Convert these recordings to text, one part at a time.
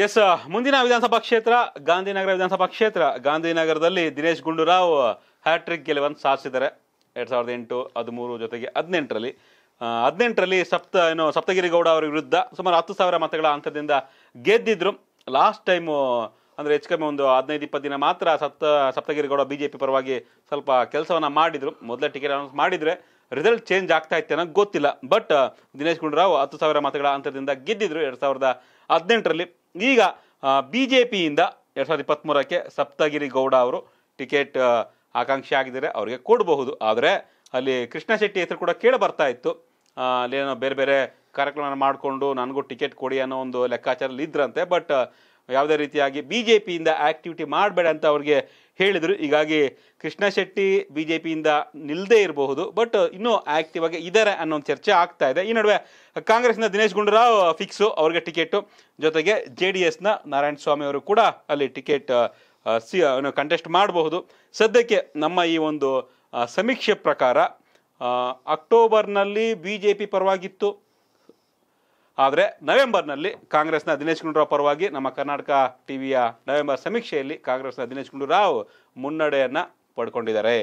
S ಮುಂದಿನ ವಿಧಾನಸಭಾ ಕ್ಷೇತ್ರ ಗಾಂಧಿನಗರ ವಿಧಾನಸಭಾ ಕ್ಷೇತ್ರ ಗಾಂಧಿನಗರದಲ್ಲಿ ದಿನೇಶ್ ಗುಂಡೂರಾವ್ ಹ್ಯಾಟ್ರಿಕ್ ಗೆಲುವನ್ನು ಸಾಧಿಸಿದ್ದಾರೆ ಎರಡು ಸಾವಿರದ ಎಂಟು ಹದಿಮೂರು ಜೊತೆಗೆ ಹದಿನೆಂಟರಲ್ಲಿ ಹದಿನೆಂಟರಲ್ಲಿ ಸಪ್ತ ಏನು ಸಪ್ತಗಿರಿಗೌಡ ಅವರ ವಿರುದ್ಧ ಸುಮಾರು ಹತ್ತು ಸಾವಿರ ಮತಗಳ ಅಂತರದಿಂದ ಗೆದ್ದಿದ್ರು ಲಾಸ್ಟ್ ಟೈಮು ಅಂದರೆ ಹೆಚ್ಚು ಕಮ್ಮಿ ಒಂದು ಹದಿನೈದು ಇಪ್ಪತ್ತು ದಿನ ಮಾತ್ರ ಸಪ್ತ ಸಪ್ತಗಿರಿಗೌಡ ಬಿ ಜೆ ಪಿ ಪರವಾಗಿ ಸ್ವಲ್ಪ ಕೆಲಸವನ್ನು ಮಾಡಿದರು ಮೊದಲ ಟಿಕೆಟ್ ಅನೌನ್ಸ್ ಮಾಡಿದರೆ ರಿಸಲ್ಟ್ ಚೇಂಜ್ ಆಗ್ತಾ ಇತ್ತು ಅನ್ನೋ ಗೊತ್ತಿಲ್ಲ ಬಟ್ ದಿನೇಶ್ ಗುಂಡೂರಾವ್ ಹತ್ತು ಸಾವಿರ ಮತಗಳ ಅಂತರದಿಂದ ಗೆದ್ದಿದ್ರು ಎರಡು ಸಾವಿರದ ಹದಿನೆಂಟರಲ್ಲಿ ಈಗ ಬಿ ಜೆ ಪಿಯಿಂದ ಎರಡು ಸಾವಿರದ ಇಪ್ಪತ್ತ್ಮೂರಕ್ಕೆ ಸಪ್ತಗಿರಿ ಗೌಡ ಅವರು ಟಿಕೆಟ್ ಆಕಾಂಕ್ಷಿ ಆಗಿದ್ದಾರೆ ಅವರಿಗೆ ಕೊಡಬಹುದು ಆದರೆ ಅಲ್ಲಿ ಕೃಷ್ಣ ಶೆಟ್ಟಿ ಹೆಸರು ಕೂಡ ಕೇಳಿ ಬರ್ತಾ ಇತ್ತು ಅಲ್ಲೇನೋ ಬೇರೆ ಬೇರೆ ಕಾರ್ಯಕ್ರಮ ಮಾಡಿಕೊಂಡು ನನಗೂ ಟಿಕೆಟ್ ಕೊಡಿ ಅನ್ನೋ ಒಂದು ಲೆಕ್ಕಾಚಾರದಲ್ಲಿ ಇದ್ರಂತೆ ಬಟ್ ಯಾವುದೇ ರೀತಿಯಾಗಿ ಬಿ ಜೆ ಪಿಯಿಂದ ಆ್ಯಕ್ಟಿವಿಟಿ ಮಾಡಬೇಡ ಅಂತ ಅವ್ರಿಗೆ ಹೇಳಿದರು ಹೀಗಾಗಿ ಕೃಷ್ಣ ಶೆಟ್ಟಿ ಬಿ ಜೆ ಪಿಯಿಂದ ನಿಲ್ಲದೇ ಇರಬಹುದು ಬಟ್ ಇನ್ನೂ ಆ್ಯಕ್ಟಿವ್ ಆಗಿ ಇದ್ದಾರೆ ಅನ್ನೋ ಒಂದು ಚರ್ಚೆ ಆಗ್ತಾ ಇದೆ ಈ ನಡುವೆ ಕಾಂಗ್ರೆಸ್ನ ದಿನೇಶ್ ಗುಂಡೂರಾವ್ ಫಿಕ್ಸು ಅವ್ರಿಗೆ ಟಿಕೆಟು ಜೊತೆಗೆ ಜೆ ಡಿ ಎಸ್ನ ನಾರಾಯಣ ಸ್ವಾಮಿ ಅವರು ಕೂಡ ಅಲ್ಲಿ ಟಿಕೆಟ್ ಸಿ ಕಂಟೆಸ್ಟ್ ಮಾಡಬಹುದು ಸದ್ಯಕ್ಕೆ ನಮ್ಮ ಈ ಒಂದು ಸಮೀಕ್ಷೆ ಪ್ರಕಾರ ಅಕ್ಟೋಬರ್ನಲ್ಲಿ ಬಿ ಜೆ ಪಿ ಪರವಾಗಿತ್ತು ಆದರೆ ನವೆಂಬರ್ನಲ್ಲಿ ಕಾಂಗ್ರೆಸ್ನ ದಿನೇಶ್ ಗುಂಡೂರಾವ್ ಪರವಾಗಿ ನಮ್ಮ ಕರ್ನಾಟಕ ಟಿವಿಯ ನವೆಂಬರ್ ಸಮೀಕ್ಷೆಯಲ್ಲಿ ಕಾಂಗ್ರೆಸ್ನ ದಿನೇಶ್ ಗುಂಡೂರಾವ್ ಮುನ್ನಡೆಯನ್ನು ಪಡ್ಕೊಂಡಿದ್ದಾರೆ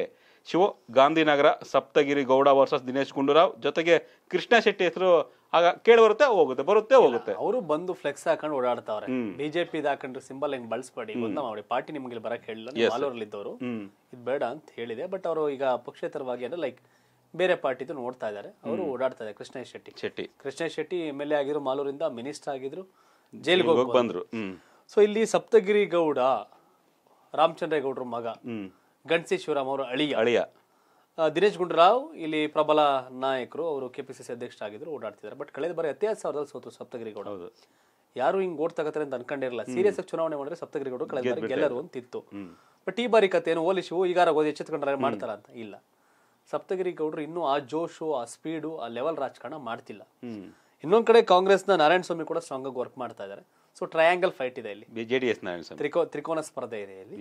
ಶಿವ ಗಾಂಧಿನಗರ ಸಪ್ತಗಿರಿ ಗೌಡ ವರ್ಸಸ್ ದಿನೇಶ್ ಗುಂಡೂರಾವ್ ಜೊತೆಗೆ ಕೃಷ್ಣ ಶೆಟ್ಟಿ ಹೆಸರು ಆಗ ಕೇಳಿ ಬರುತ್ತೆ ಹೋಗುತ್ತೆ ಬರುತ್ತೆ ಹೋಗುತ್ತೆ ಅವರು ಬಂದು ಫ್ಲೆಕ್ಸ್ ಹಾಕೊಂಡು ಓಡಾಡ್ತಾವ್ರೆ ಬಿಜೆಪಿ ಹಾಕೊಂಡ್ರೆ ಸಿಂಬಲ್ ಹೆಂಗ್ ಬಳಸ್ಬೇಡಿ ಮಾಡಿ ಪಾರ್ಟಿ ನಿಮ್ಗೆ ಬರಕ್ ಹೇಳಿಲ್ಲ ಇದ್ದವರು ಇದು ಬೇಡ ಅಂತ ಹೇಳಿದೆ ಬಟ್ ಅವರು ಈಗ ಪಕ್ಷೇತರವಾಗಿ ಅಂದ್ರೆ ಲೈಕ್ ಬೇರೆ ಪಾರ್ಟಿದು ನೋಡ್ತಾ ಇದ್ದಾರೆ ಅವರು ಓಡಾಡ್ತಾ ಇದ್ದಾರೆ Krishna Shetty Shetty Krishna Shetty M L A ಆಗಿರೋ ಮಾಲೂರಿಂದ ಮಿನಿಸ್ಟರ್ ಆಗಿದ್ರು ಜೈಲಿಗೆ ಹೋಗಿ ಬಂದ್ರು ಸೊ ಇಲ್ಲಿ ಸಪ್ತಗಿರಿ ಗೌಡ ರಾಮಚಂದ್ರೇಗೌಡರ ಮಗ ಗಣಸಿ ಶಿವರಾಮ್ ಅವರ ಅಳಿಯ ಅಳಿಯ ದಿನೇಶ್ ಗುಂಡೂರಾವ್ ಇಲ್ಲಿ ಪ್ರಬಲ ನಾಯಕರು ಅವರು ಕೆ ಪಿ ಸಿ ಸಿ ಆಗಿದ್ರು ಓಡಾಡ್ತಿದ್ದಾರೆ ಬಟ್ ಕಳೆದ ಬಾರಿ ಹತ್ತೇ ಸಾವಿರದಲ್ಲಿ ಸೋತು ಸಪ್ತಗಿರಿ ಗೌಡ ಯಾರು ಹಿಂಗ್ ಓಡ್ತಕತ್ತಾರೆ ಅಂತ ಅನ್ಕೊಂಡಿರಲ್ಲ ಸೀರಿಯಸ್ ಆಗಿ ಚುನಾವಣೆ ಮಾಡಿದ್ರೆ ಸಪ್ತಗಿರಿ ಗೌಡರು ಕಳೆದ ಬಾರಿ ಗೆಲ್ಲರು ಅಂತಿತ್ತು ಬಟ್ ಈ ಬಾರಿ ಕತೆ ಏನು ಹೋಲಿಸು ಈಗಾರ ಓದಿ ಎಚ್ಚೆತ್ಕೊಂಡ್ರೆ ಮಾಡ್ತಾರ ಅಂತ ಇಲ್ಲ ಸಪ್ತಗಿರಿ ಗೌಡರು ಇನ್ನೂ ಆ ಜೋಶು ಆ ಸ್ಪೀಡು ಆ ಲೆವೆಲ್ ರಾಜಕಾರಣ ಮಾಡ್ತಿಲ್ಲ ಇನ್ನೊಂದ್ ಕಡೆ ಕಾಂಗ್ರೆಸ್ನ ನಾರಾಯಣ ಸ್ವಾಮಿ ಕೂಡ ಸ್ಟ್ರಾಂಗ್ ಆಗಿ ವರ್ಕ್ ಮಾಡ್ತಾ ಇದ್ದಾರೆ ಸೊ ಟ್ರಯಾಂಗಲ್ ಫೈಟ್ ಇದೆ ಇಲ್ಲಿ ಜೆಡಿಎಸ್ ತ್ರಿಕೋ ತ್ರಿಕೋನ ಸ್ಪರ್ಧೆ ಇದೆ ಇಲ್ಲಿ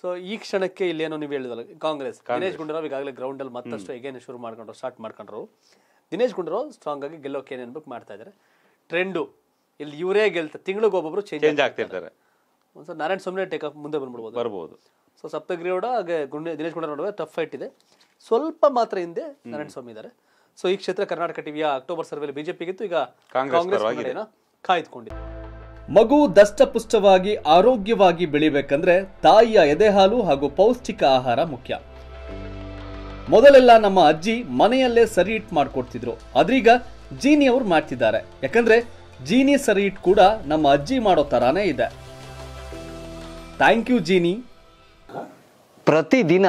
ಸೊ ಈ ಕ್ಷಣಕ್ಕೆ ಏನೋ ನೀವು ಹೇಳಿದಲ್ಲ ಕಾಂಗ್ರೆಸ್ ದಿನೇಶ್ ಗುಂಡೂರಾವ್ ಈಗಾಗಲೇ ಗ್ರೌಂಡ್ ಅಲ್ಲಿ ಮತ್ತಷ್ಟು ಎಗೇನ್ ಶುರು ಮಾಡ್ಕೊಂಡ್ರು ಸ್ಟಾರ್ಟ್ ಮಾಡ್ಕೊಂಡ್ರು ದಿನೇಶ್ ಗುಂಡೂರಾವ್ ಸ್ಟ್ರಾಂಗ್ ಆಗಿ ಗೆಲ್ಲೋಕೆ ಏನೇನು ಬುಕ್ ಮಾಡ್ತಾ ಇದಾರೆ ಟ್ರೆಂಡು ಇಲ್ಲಿ ಇವರೇ ಗೆಲ್ತ ತಿಂಗಳಿಗೆ ಒಬ್ಬೊಬ್ರು ಚೇಂಜ್ ಆಗ್ತಿರ್ತಾರೆ ನಾರಾಯಣ ಸ್ವಾಮಿ ಟೇಕ್ ಮುಂದೆ ಬಂದ್ಬಿಡ್ಬೋದು ಬರ್ಬೋದು ಸೊ ಸಪ್ತಗಿರಿ ಹಾಗೆ ಗುಂಡೆ ದಿನೇಶ್ ಗುಂಡೂರಾವ್ ನಡುವೆ ಟಫ್ ಫೈಟ್ ಇದೆ ಸ್ವಲ್ಪ ಮಾತ್ರ ಹಿಂದೆ ನಾರಾಯಣ ಸ್ವಾಮಿ ಇದ್ದಾರೆ ಸೊ ಈ ಕ್ಷೇತ್ರ ಕರ್ನಾಟಕ ಟಿವಿಯ ಅಕ್ಟೋಬರ್ ಬಿಜೆಪಿ ಬಿಜೆಪಿಗಿತ್ತು ಈಗ ಕಾಂಗ್ರೆಸ್ ಕಾಯ್ದುಕೊಂಡಿದೆ ಮಗು ದಷ್ಟಪುಷ್ಟವಾಗಿ ಆರೋಗ್ಯವಾಗಿ ಬೆಳಿಬೇಕಂದ್ರೆ ತಾಯಿಯ ಎದೆ ಹಾಲು ಹಾಗೂ ಪೌಷ್ಟಿಕ ಆಹಾರ ಮುಖ್ಯ ಮೊದಲೆಲ್ಲ ನಮ್ಮ ಅಜ್ಜಿ ಮನೆಯಲ್ಲೇ ಸರಿ ಇಟ್ ಮಾಡ್ಕೊಡ್ತಿದ್ರು ಅದ್ರೀಗ ಜೀನಿ ಅವ್ರು ಮಾಡ್ತಿದ್ದಾರೆ ಯಾಕಂದ್ರೆ ಜೀನಿ ಸರಿ ಇಟ್ ಕೂಡ ನಮ್ಮ ಅಜ್ಜಿ ಮಾಡೋ ತರಾನೇ ಇದೆ ಥ್ಯಾಂಕ್ ಯು ಜೀನಿ ಪ್ರತಿದಿನ